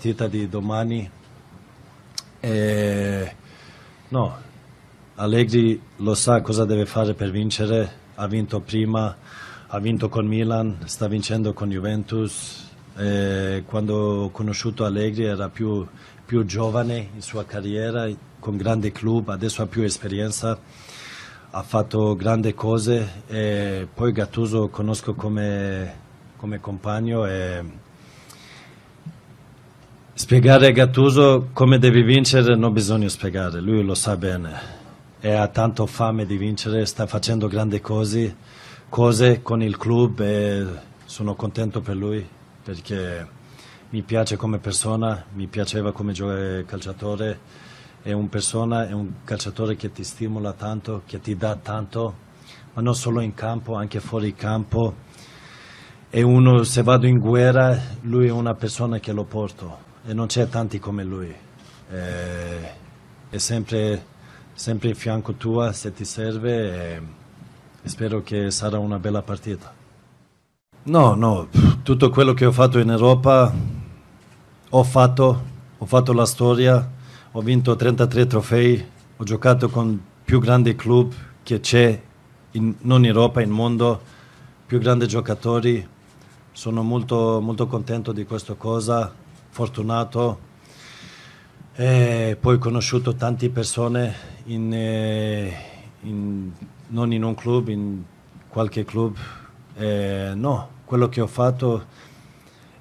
partita di domani, eh, no, Allegri lo sa cosa deve fare per vincere, ha vinto prima, ha vinto con Milan, sta vincendo con Juventus. Eh, quando ho conosciuto Allegri era più, più giovane in sua carriera, con grande club, adesso ha più esperienza, ha fatto grandi cose e poi Gattuso conosco come, come compagno e Spiegare a Gattuso come devi vincere non bisogna spiegare, lui lo sa bene e ha tanto fame di vincere, sta facendo grandi cose, cose con il club e sono contento per lui perché mi piace come persona, mi piaceva come calciatore, è un persona, è un calciatore che ti stimola tanto, che ti dà tanto, ma non solo in campo, anche fuori campo. E uno, se vado in guerra, lui è una persona che lo porto e non c'è tanti come lui. E, eh, è sempre, sempre in fianco tua se ti serve e, e spero che sarà una bella partita. No, no, tutto quello che ho fatto in Europa ho fatto, ho fatto la storia, ho vinto 33 trofei, ho giocato con più grandi club che c'è in, non in Europa, in mondo, più grandi giocatori. Sono molto, molto contento di questa cosa fortunato e eh, poi ho conosciuto tante persone in, eh, in, non in un club, in qualche club. E eh, no, quello che ho fatto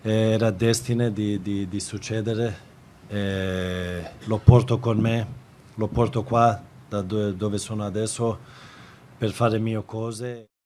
era destino di, di, di succedere. E lo porto con me, lo porto qua da dove sono adesso per fare le mie cose.